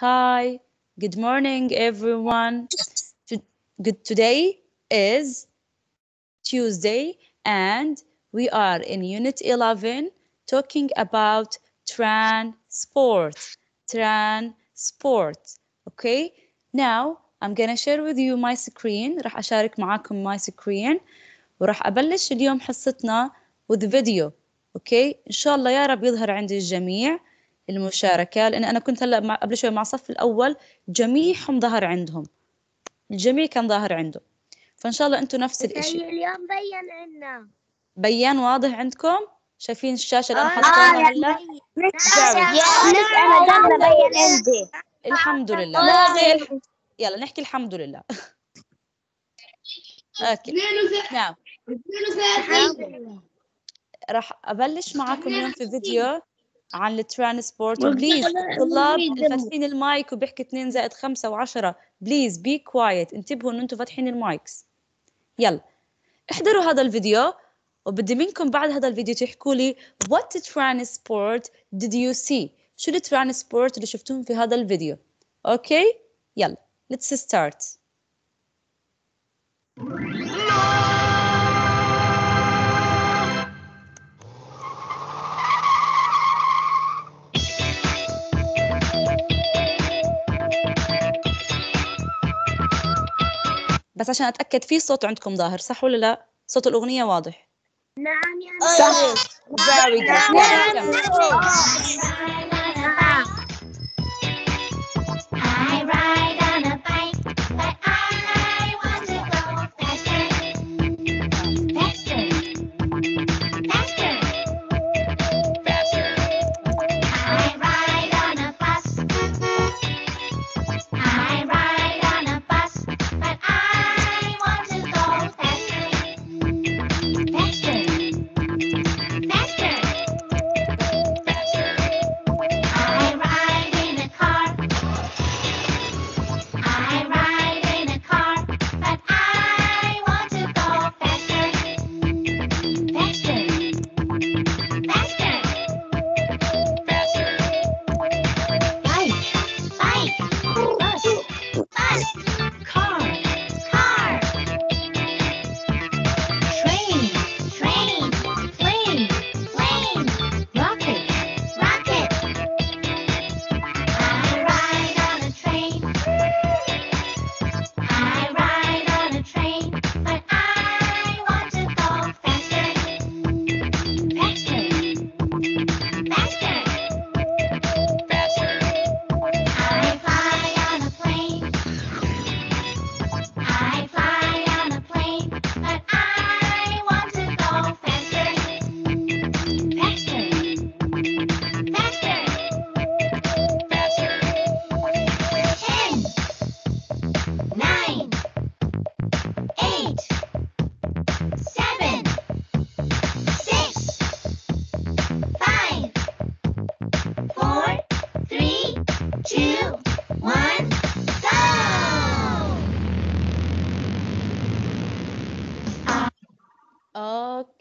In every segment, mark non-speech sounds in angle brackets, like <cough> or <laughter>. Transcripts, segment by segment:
Hi, good morning, everyone. Good Today is Tuesday, and we are in Unit 11 talking about transport. Transport. Okay, now I'm gonna share with you my screen. راح أشارك معكم my screen وراح أبلش اليوم حصتنا with video. Okay, إن شاء الله يا رب يظهر عند الجميع. المشاركة لأن أنا كنت هلأ قبل شوي مع الصف الأول جميعهم ظهر عندهم الجميع كان ظاهر عنده فإن شاء الله أنتم نفس الشيء اليوم بين عنا بيان واضح عندكم شايفين الشاشة اللي محطوطة آه، آه، هلا يعني نعم. نعم. أنا بين عندي الحمد لله آه، نعم. يلا نحكي الحمد لله <laughs> اوكي نعم راح ابلش معكم اليوم في فيديو عن الترانسبورت بليز الطلاب فاتحين المايك وبيحكي 2 زائد 5 و10 بليز بي كوايت انتبهوا ان انتم فاتحين المايكس يلا احضروا هذا الفيديو وبدي منكم بعد هذا الفيديو تحكوا لي what transport did you see شو الترانسبورت اللي شفتوهم في هذا الفيديو اوكي يلا let's start no! بس عشان اتاكد في صوت عندكم ظاهر صح ولا لا صوت الاغنيه واضح نعم يا صح very good نعم، نعم.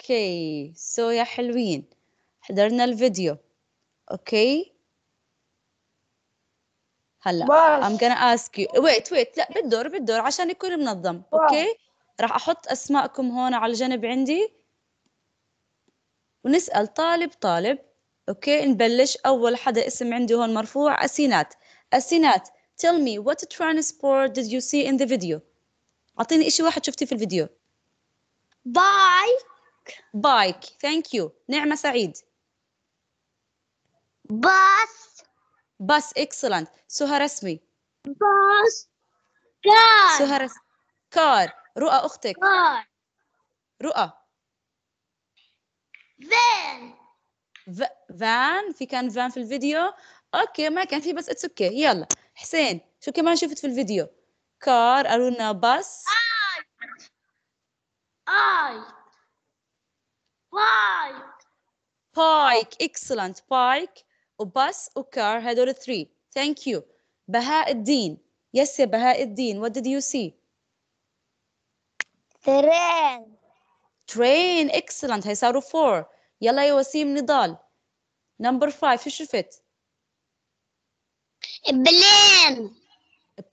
اوكي سو يا حلوين حضرنا الفيديو اوكي هلا I'm gonna ask you wait wait لا بالدور بالدور عشان يكون منظم اوكي راح احط اسماءكم هون على الجنب عندي ونسال طالب طالب اوكي نبلش اول حدا اسم عندي هون مرفوع اسينات اسينات tell me what transport did you see in the video اعطيني شيء واحد شفتيه في الفيديو باي بايك ثانك يو نعمة سعيد باص باص اكسلنت سهى رسمي باص كار سهى رسمي كار رؤى أختك كار رؤى فان فان في كان فان في الفيديو اوكي ما كان في بس اتس اوكي يلا حسين شو كمان شفت في الفيديو كار قالوا لنا باص اي اي بايك بايك excellent بايك وباس وكار هدول 3 ثانك يو بهاء الدين يس يا بهاء الدين what did you see ترين ترين excellent هي صاروا 4 يلا يا وسيم نضال نمبر 5 شو شفت بلين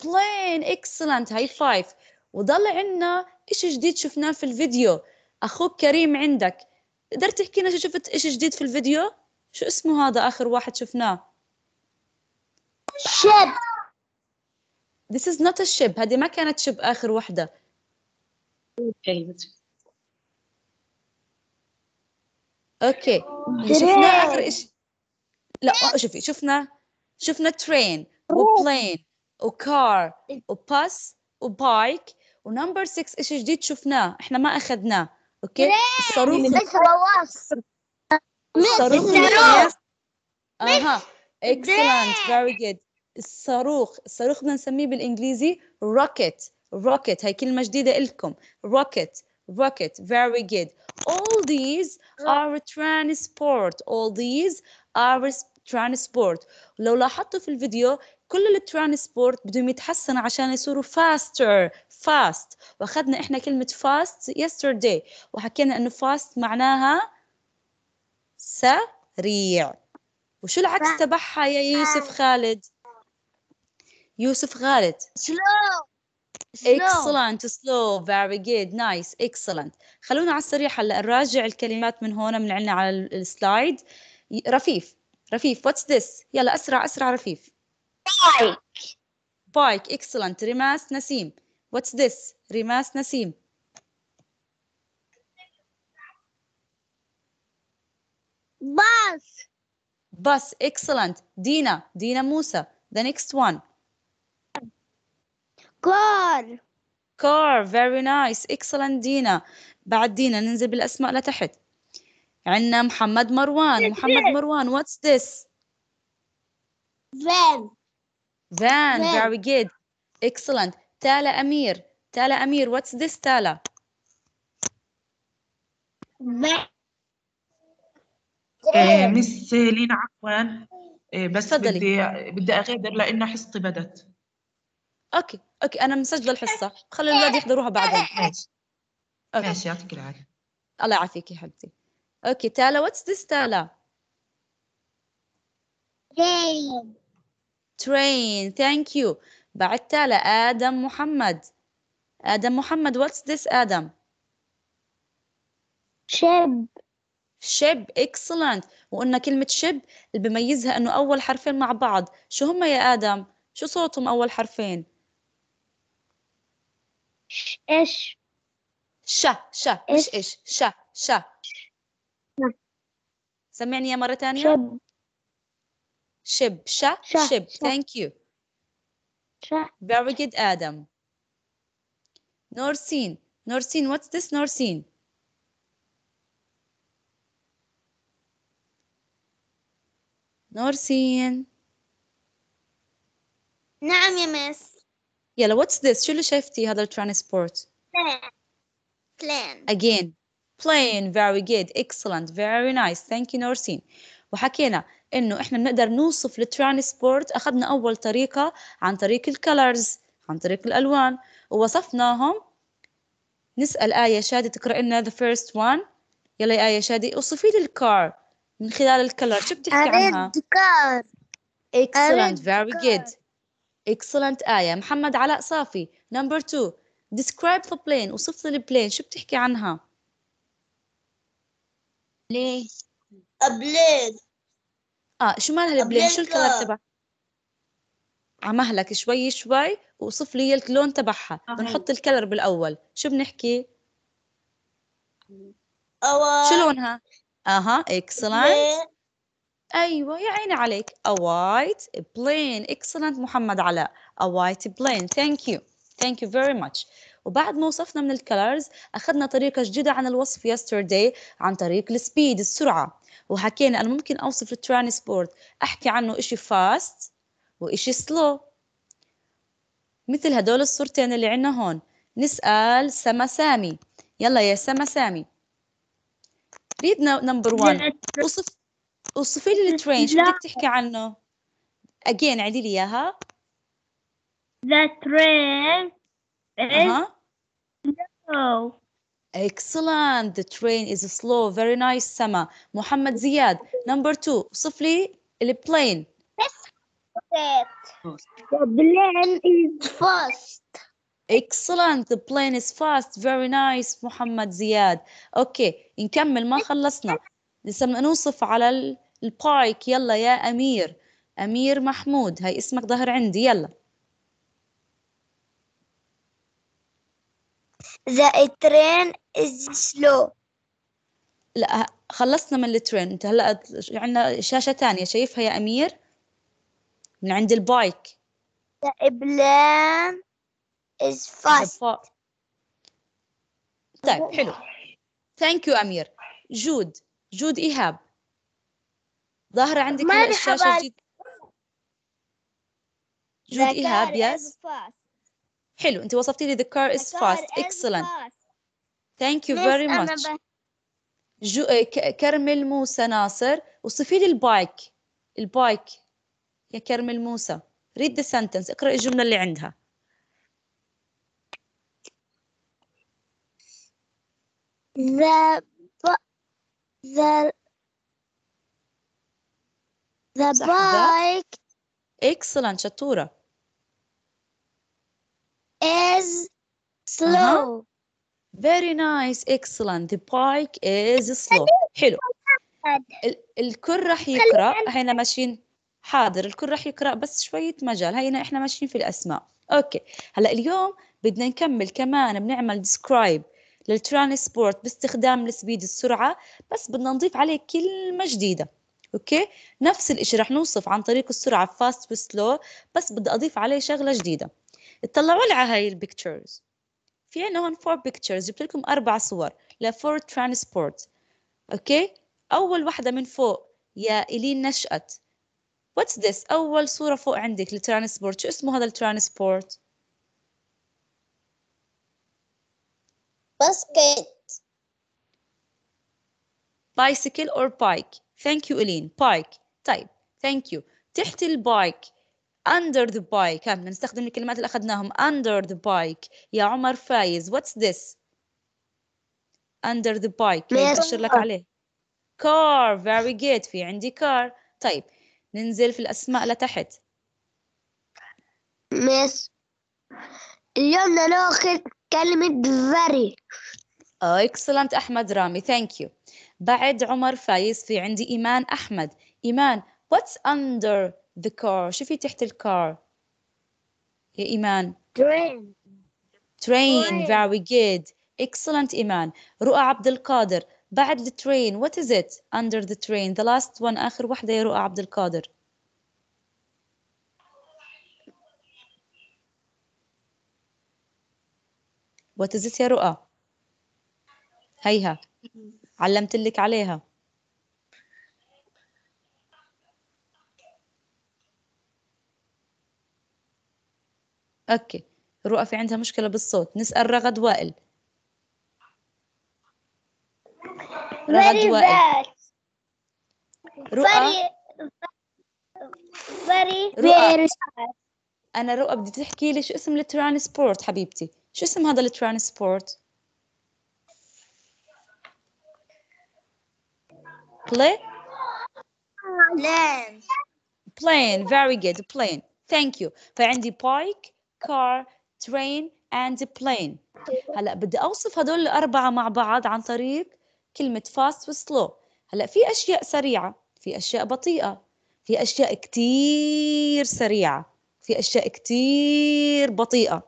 بلين اكسلنت هاي 5 وضل عندنا شيء جديد شفناه في الفيديو أخوك كريم عندك تقدر تحكي لنا شفت إشي جديد في الفيديو شو اسمه هذا آخر واحد شفناه شب This is not a ship هذه ما كانت شب آخر وحدة اوكي شفنا اخر شيء لا شوفي شفنا شفنا ترين وبلين وكار وباس وبايك ونمبر 6 شيء جديد شفناه احنا ما اخذناه اوكي الصاروخ مش الصاروخ اها اكسلنت فيري جود الصاروخ الصاروخ بدنا نسميه بالانجليزي روكيت روكيت هاي كلمة جديدة إلكم روكيت روكيت فيري جود all these are transport all these are transport لو لاحظتوا في الفيديو كل الترانسبورت بدهم يتحسن عشان يصيروا faster fast واخذنا احنا كلمة fast yesterday وحكينا انه fast معناها سريع وشو العكس تبعها يا يوسف خالد يوسف خالد excellent slow very good nice excellent خلونا على السريع هلا نراجع الكلمات من هون من عندنا على السلايد رفيف رفيف what's this يلا اسرع اسرع رفيف Bike. Bike. Excellent. Rimas Nasim. What's this? Rimas Nasim. Bus. Bus. Excellent. Dina. Dina Musa. The next one. Car. Car. Very nice. Excellent Dina. بعد دينا ننزل بالأسماء لتحت. عندنا محمد مروان. محمد مروان. What's this? Van. Van, Van. very good. Excellent. Tala Amir. Tala Amir, what's this Tala? مس آه، إيه. لينا عفوا آه، بس بدي بدي اغادر لان حصتي بدت اوكي اوكي انا مسجله الحصه خلي الاولاد إيه. يحضروها بعدين إيه. ماشي ماشي يعطيك العافيه الله يعافيك يا حبيبتي اوكي تالا واتس ذس تالا train thank you بعدتها لآدم محمد آدم محمد what's this آدم شب شب excellent وقلنا كلمة شب اللي بميزها انه اول حرفين مع بعض شو هم يا ادم شو صوتهم اول حرفين ايش ش ش مش ايش ش شا سمعني يا مرة ثانية شب Shib. Sha, sha shib. Sha. Thank you. Sha. Very good, Adam. Norsin. Norsin, what's this Norsin? Norsin. نعم يا مس. يلا what's this? شو اللي شايفتي هذا transport? Plane. Again. Plane. Very good. Excellent. Very nice. Thank you Norsin. وحكينا انه احنا بنقدر نوصف الترانسبورت اخذنا اول طريقه عن طريق الكلرز عن طريق الالوان ووصفناهم نسال ايه شادي تقرا لنا the first one يلا يا ايه شادي اوصفي لي الكار من خلال الكلر شو بتحكي عنها؟ الكار excellent very good excellent ايه محمد علاء صافي number two describe the plane وصف لي البلين شو بتحكي عنها؟ ليه؟ a plane اه شو مالها البلين شو الكلر تبعها عمهلك شوي شوي وصف لي اللون تبعها آه، بنحط الكلر بالاول شو بنحكي أوا. شو لونها اها اكسلنت ايوه يا عيني عليك a white بلين excellent محمد علاء a white بلين thank you thank you very much وبعد ما وصفنا من الكلرز اخذنا طريقه جديده عن الوصف yesterday عن طريق السبيد السرعه وحكينا أنا ممكن أوصف الترانسبورت أحكي عنه إشي فاست وإشي سلو مثل هدول الصورتين اللي عنا هون نسأل سما سامي يلا يا سما سامي ريد نمبر 1 اوصف اوصفي لي الترين شو بدك تحكي عنه؟ اجين عدي لي اياها The train is Excellent. The train is slow. Very nice, سما. محمد زياد. Number two. وصف لي البلين. The plane is fast. Excellent. The plane is fast. Very nice, محمد زياد. أوكي. نكمل ما خلصنا. لسه نوصف على البايك. يلا يا أمير. أمير محمود. هاي اسمك ظهر عندي. يلا. The train is slow لا خلصنا من الترين انت هلا عندنا شاشه ثانيه شايفها يا امير من عند البايك The plane is fast طيب حلو ثانك يو امير جود جود ايهاب ظاهره عندك الشاشه جود ايهاب يس yes. حلو انت وصفتي لي the car is fast excellent thank you very much جو... آه، كرمل موسى ناصر وصفي لي البايك البايك يا كرمل موسى read the sentence اقرأ الجملة اللي عندها the the the bike excellent شطورة is slow. Uh -huh. Very nice, excellent. The bike is slow. حلو. الكل راح يقرأ هنا ماشيين حاضر الكل راح يقرأ بس شوية مجال هنا احنا ماشيين في الأسماء أوكي هلأ اليوم بدنا نكمل كمان بنعمل describe للترانسبورت باستخدام السبيد السرعة بس بدنا نضيف عليه كلمة جديدة أوكي نفس الإشي راح نوصف عن طريق السرعة fast وسلو بس بدي أضيف عليه شغلة جديدة اطلعوا لي على هاي البيكتشرز في عندنا هون فور بيكتشرز جبت لكم أربع صور لفور ترانسبورت أوكي أول واحدة من فوق يا إلين نشأت واتس ذس أول صورة فوق عندك للترانسبورت شو اسمه هذا الترانسبورت؟ باسكت بايسيكل أور بايك ثانك يو إلين بايك طيب ثانك يو تحت البايك under the bike كان نستخدم الكلمات اللي أخذناهم under the bike يا عمر فايز what's this under the bike ينتشر يعني لك عليه car very good في عندي car طيب ننزل في الأسماء لتحت مس اليوم ناخذ كلمة very آه، excellent أحمد رامي thank you بعد عمر فايز في عندي إيمان أحمد إيمان what's under the car شوفي تحت الكار يا إيمان train train very good excellent إيمان رؤى عبد القادر بعد the train what is it under the train the last one آخر واحدة يا رؤى عبد القادر what is it يا رؤى هيها علمت لك عليها اوكي رؤى في عندها مشكلة بالصوت نسأل رغد وائل رغد وائل رؤى رؤى أنا رؤى بدي تحكي لي شو اسم الترانسبورت حبيبتي شو اسم هذا الترانسبورت plane plane plane very good plane thank you فعندي bike car train and plane هلا بدي اوصف هدول الاربعه مع بعض عن طريق كلمه fast و slow. هلا في اشياء سريعه في اشياء بطيئه في اشياء كتير سريعه في اشياء كتير بطيئه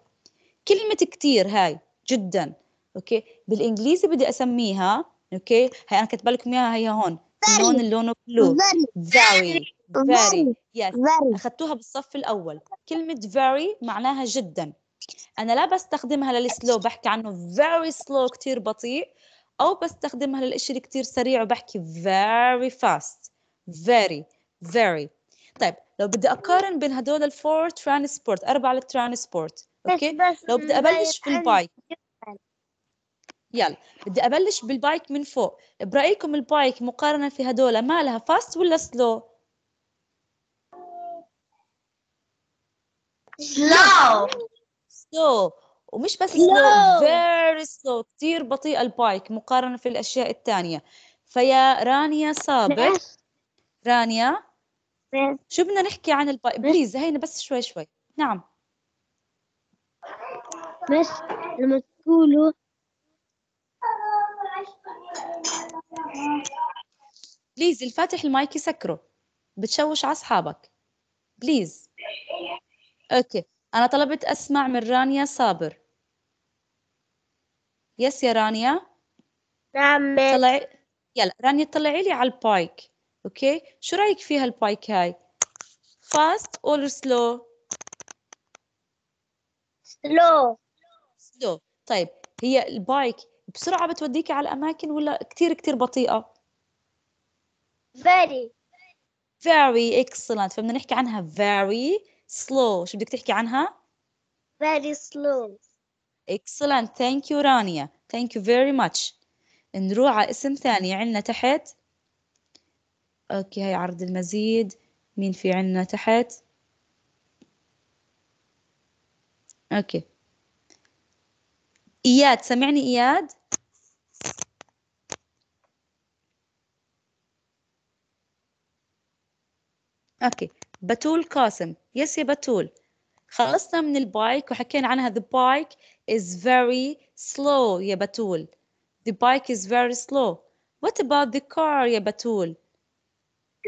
كلمه كتير هاي جدا اوكي بالانجليزي بدي اسميها اوكي هاي انا كتبلكم اياها هي هون اللون لونه بلو very very yes اخذتوها بالصف الاول كلمه very معناها جدا انا لا بستخدمها للسلو بحكي عنه very slow كثير بطيء او بستخدمها للإشي اللي كثير سريع وبحكي very fast very very طيب لو بدي اقارن بين هدول الفور ترانسبورت اربع الترانسبورت اوكي لو بدي ابلش في البايك يلا بدي أبلش بالبايك من فوق برأيكم البايك مقارنة في هدول مالها فاست ولا سلو؟ سلو سلو ومش بس سلو فيري سلو كثير بطيئة البايك مقارنة في الأشياء الثانية فيا رانيا صابر رانيا شو بدنا نحكي عن البايك بليز هينا بس شوي شوي نعم بس لما تقولوا بليز الفاتح المايك يسكره بتشوش على اصحابك بليز اوكي انا طلبت اسمع من رانيا صابر يس يا رانيا نعم طلعي يلا رانيا طلعي لي على البايك اوكي شو رايك فيها البايك هاي فاست اور سلو سلو سلو طيب هي البايك بسرعه بتوديكي على الاماكن ولا كثير كثير بطيئه very very excellent فبدنا نحكي عنها very slow شو بدك تحكي عنها very slow excellent thank you رانيا thank you very much نروح على اسم ثاني عندنا تحت اوكي هاي عرض المزيد مين في عندنا تحت اوكي اياد سمعني اياد اوكي بتول قاسم يس يا بتول خلصنا من البايك وحكينا عنها the bike is very slow يا بتول the bike is very slow what about the car يا بتول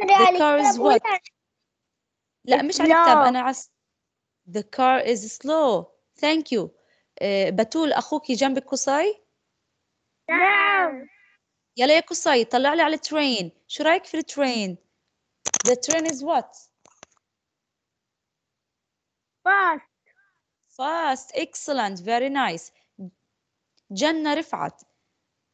the car is what لا مش على الكتاب انا عس the car is slow thank you uh, بتول اخوك جنبك قصي نعم يلا يا قصي طلع لي على الترين شو رايك في الترين The train is what? Fast. Fast. Excellent. Very nice. جنة رفعت.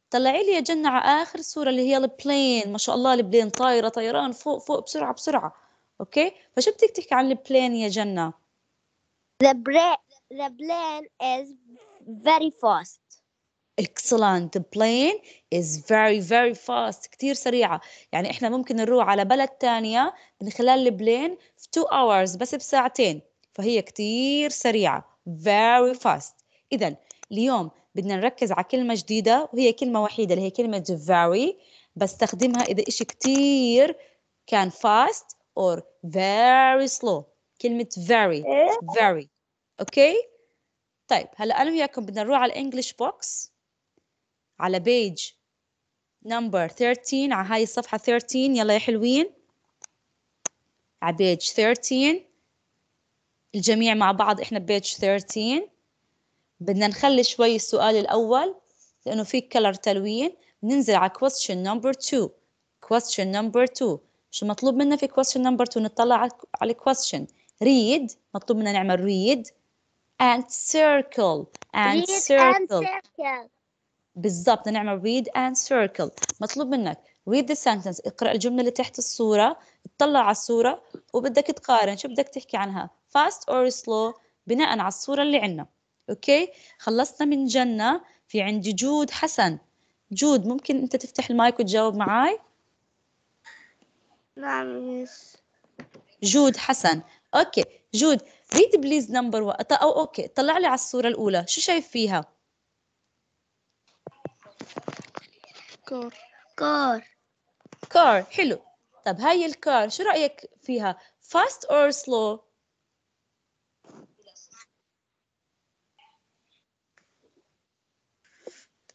طلعي لي يا جنة على آخر صورة اللي هي البلين ما شاء الله البلين طايرة طيران فوق فوق بسرعة بسرعة. أوكي؟ فشو بدك تحكي عن البلين يا جنة؟ The, the plane is very fast. excellent the plane is very very fast كتير سريعة يعني إحنا ممكن نروح على بلد تانية من خلال البلين في 2 hours بس بساعتين فهي كتير سريعة very fast إذا اليوم بدنا نركز على كلمة جديدة وهي كلمة وحيدة اللي هي كلمة very بستخدمها إذا إشي كتير كان fast or very slow كلمة very إيه. very أوكي okay? طيب هلا أنا وياكم بدنا نروح على الإنجليش بوكس على بيج نمبر 13 على هاي الصفحة 13 يلا يا حلوين على بيج 13 الجميع مع بعض احنا بيج 13 بدنا نخلي شوي السؤال الأول لأنه في كلر تلوين ننزل على question number 2 question number 2 شو مطلوب منا في question number 2 نطلع على question read مطلوب منا نعمل read and circle and read circle, and circle. بالضبط نعمل read and circle مطلوب منك read the sentence اقرأ الجملة اللي تحت الصورة اطلع على الصورة وبدك تقارن شو بدك تحكي عنها fast or slow بناء على الصورة اللي عندنا اوكي خلصنا من جنة في عندي جود حسن جود ممكن انت تفتح المايك وتجاوب معاي نعم جود حسن اوكي جود read please number one أو اوكي طلع لي على الصورة الأولى شو شايف فيها كار كار كار حلو طب هاي الكار شو رأيك فيها fast or slow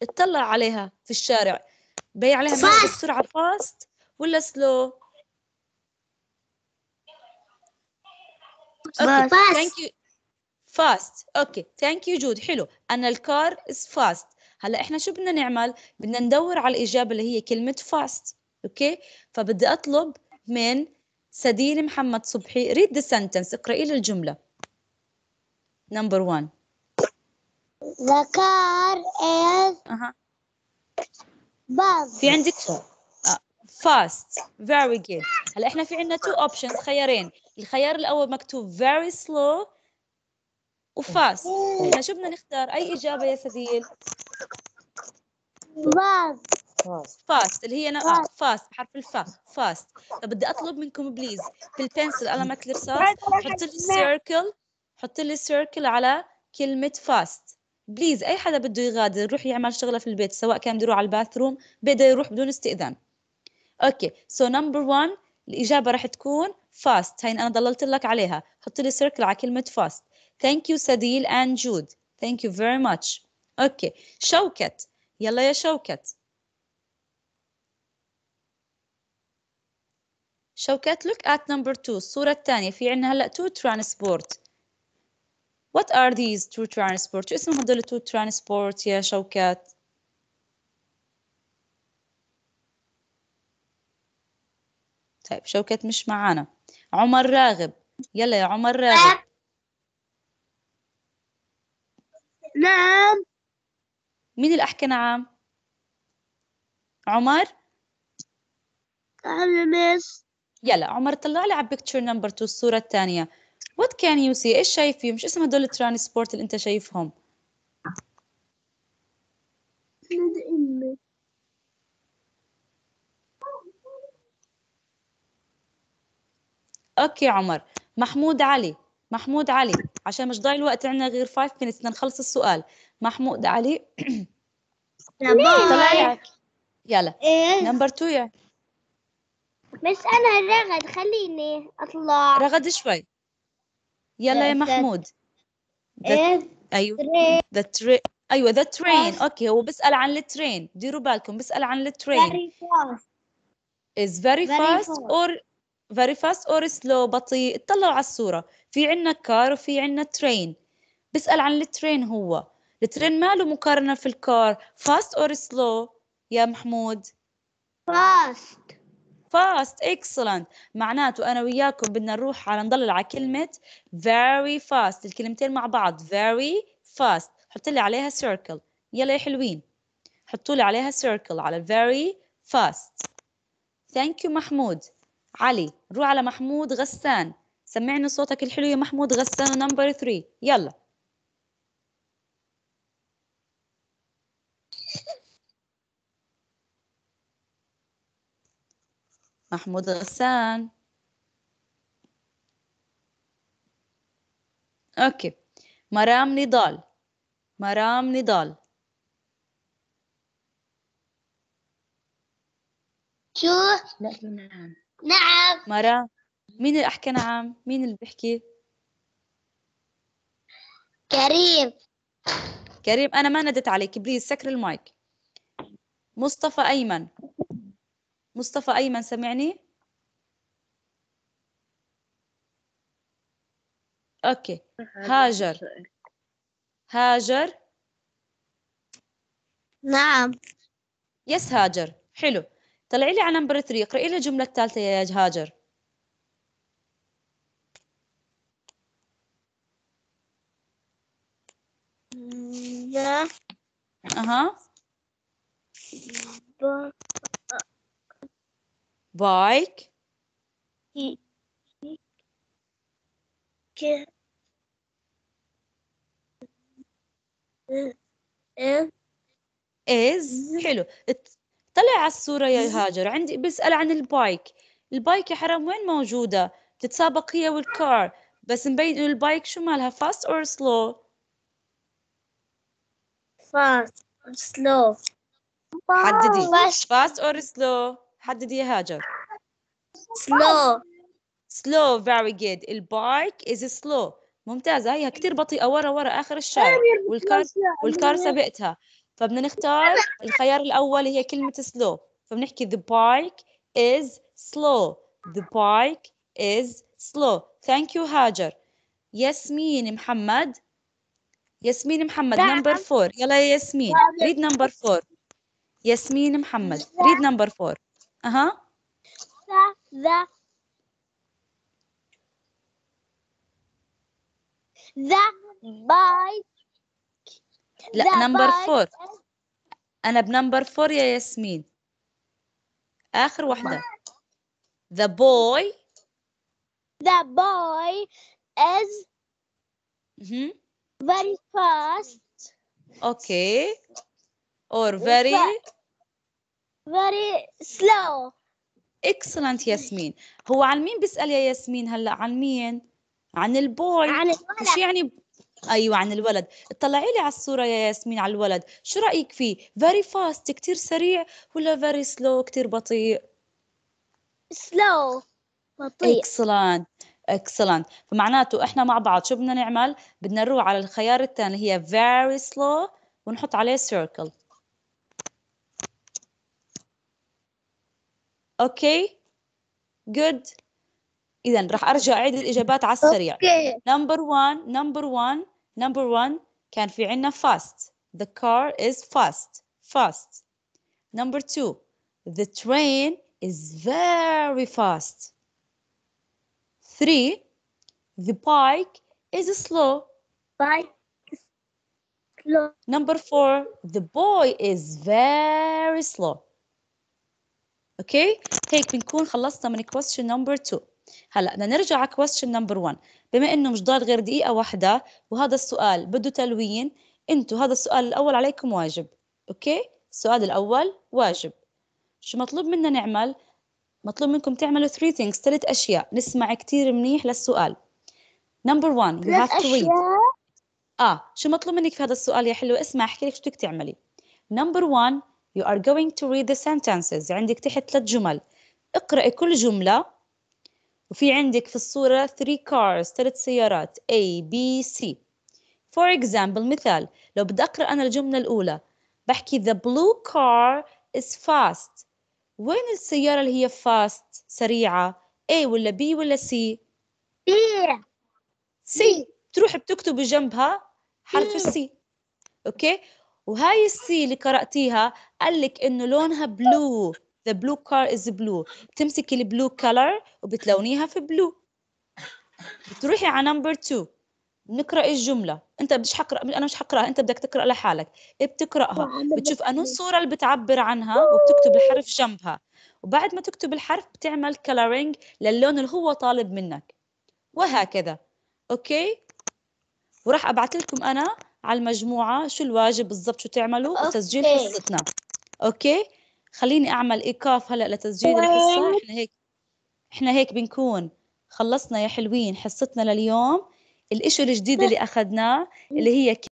اطلع عليها في الشارع بيع عليها بسرعة fast ولا slow Okay, fast. thank you fast okay thank you جود حلو أنا الكار is fast هلا احنا شو بدنا نعمل بدنا ندور على الاجابه اللي هي كلمه فاست اوكي فبدي اطلب من سديل محمد صبحي read the sentence اقرأي لي الجملة number one the car is في عندك آه، fast very good هلا احنا في عندنا two options خيارين الخيار الأول مكتوب very slow وفاست احنا شو بدنا نختار أي إجابة يا سديل فاز فاست اللي هي أنا آه، فاست بحرف الفا فاست فبدي اطلب منكم بليز بالبنسل قلمك الرصاص حط لي سيركل حط لي سيركل على كلمه فاست بليز اي حدا بده يغادر يروح يعمل شغله في البيت سواء كان بده يروح على الباثروم بده يروح بدون استئذان اوكي سو نمبر 1 الاجابه راح تكون فاست هين انا ضللت لك عليها حط لي سيركل على كلمه فاست ثانك يو سديل اند جود ثانك يو فيري ماتش اوكي شوكت يلا يا شوكت شوكت look at number two الصورة الثانية في عندنا هلا تو transport what are these تو transport شو اسمهم هدول to transport يا شوكت طيب شوكت مش معانا عمر راغب يلا يا عمر راغب نعم مين اللي أحكى نعم؟ عمر؟ أنا ميس يلا عمر طلع لي على بيكتشر نمبر 2 الصورة الثانية وات كان يو سي ايش شايف فيهم؟ شو اسم هدول الترانسبورت اللي انت شايفهم؟ ولد امي اوكي عمر محمود علي محمود علي عشان مش ضايل الوقت عندنا غير 5 minutes نخلص السؤال محمود علي نعم، يلا إيه. نمبر 2 يعني بس انا رغد خليني اطلع رغد شوي يلا يا محمود إيه؟ ايوه ذا ايوه ذا آه. ترين اوكي هو بيسال عن الترين ديروا بالكم بيسال عن الترين is very, fast, or very fast or slow بطيء اطلعوا على الصورة في عندنا كار وفي عندنا ترين بسأل عن الترين هو الترين ماله مقارنة في الكار فاست اور سلو يا محمود فاست فاست excellent معناته أنا وياكم بدنا نروح على نضلل على كلمة very fast الكلمتين مع بعض very fast حط لي عليها circle يلا يا حلوين حطوا لي عليها circle على very fast thank you محمود علي نروح على محمود غسان سمعني صوتك الحلو يا محمود غسان نمبر 3 يلا محمود غسان أوكي مرام نضال مرام نضال شو؟ لا نعم نعم مرام مين اللي أحكى نعم؟ مين اللي بيحكي؟ كريم كريم أنا ما ندت عليك بليز سكر المايك مصطفى أيمن مصطفى أيمن سمعني؟ أوكي هاجر هاجر نعم يس هاجر حلو طلعي لي على نمبر 3 اقرأي لي الجملة الثالثة يا هاجر لا أها bike is حلو طلع على الصورة يا هاجر عندي بسأل عن البايك البايك يا حرام وين موجودة بتتسابق هي والكار بس مبين انه البايك شو مالها fast اور slow fast اور slow حددي fast اور slow حددي يا هاجر slow slow very good البايك is slow ممتازة هي كثير بطيئة ورا ورا آخر الشارع والكار والكار سبقتها فبدنا نختار الخيار الأول هي كلمة slow فبنحكي the بايك is slow the بايك is slow ثانك يو هاجر ياسمين محمد ياسمين محمد نمبر 4 يلا يا ياسمين ريد نمبر 4 ياسمين محمد ريد نمبر 4 أها ذا ذا ذا بايك لا نمبر فور أنا بنمبر فور يا ياسمين آخر واحدة The boy The boy is very fast Okay or very very slow excellent ياسمين هو عن مين بيسال يا ياسمين هلا عن مين عن البوي عن الولد شو يعني ايوه عن الولد اطلعي لي على الصوره يا ياسمين على الولد شو رايك فيه very fast كثير سريع ولا very slow كثير بطيء slow بطيء excellent excellent فمعناته احنا مع بعض شو بدنا نعمل بدنا نروح على الخيار الثاني هي very slow ونحط عليه circle اوكي جود اذا راح ارجع اعيد الاجابات على السريع نمبر 1 نمبر 1 نمبر 1 كان في عندنا fast the car is fast fast number 2 the train is very fast 3 the bike is slow bike slow number 4 the boy is very slow اوكي هيك بنكون خلصنا من question number 2 هلا بدنا نرجع على question number 1 بما انه مش ضال غير دقيقه واحده وهذا السؤال بده تلوين انتم هذا السؤال الاول عليكم واجب اوكي السؤال الاول واجب شو مطلوب منا نعمل مطلوب منكم تعملوا 3 things ثلاث اشياء نسمع كثير منيح للسؤال number 1 you have to read اه شو مطلوب منك في هذا السؤال يا حلو اسمع احكي لك شو بدك تعملي number 1 You are going to read the sentences عندك تحت ثلاث جمل اقرأي كل جملة وفي عندك في الصورة three cars ثلاث سيارات A, B, C For example مثال لو بدي أقرأ أنا الجملة الأولى بحكي the blue car is fast وين السيارة اللي هي fast سريعة A ولا B ولا C B. سي تروح بتكتبي جنبها حرف C. اوكي وهاي السي اللي قرأتيها قال لك إنه لونها بلو the blue car is blue بتمسكي البلو color وبتلونيها في بلو بتروحي على نمبر 2 نقرا الجمله انت مش حقرا انا مش حقراها انت بدك تقرا لحالك بتقراها بتشوف انو الصوره اللي بتعبر عنها وبتكتب الحرف جنبها وبعد ما تكتب الحرف بتعمل كلرينج للون اللي هو طالب منك وهكذا اوكي وراح ابعث لكم انا على المجموعة شو الواجب بالضبط شو تعملوا وتسجيل حصتنا أوكي خليني أعمل إيقاف هلأ لتسجيل الحصة إحنا هيك إحنا هيك بنكون خلصنا يا حلوين حصتنا لليوم الإشي الجديد اللي أخذناه اللي هي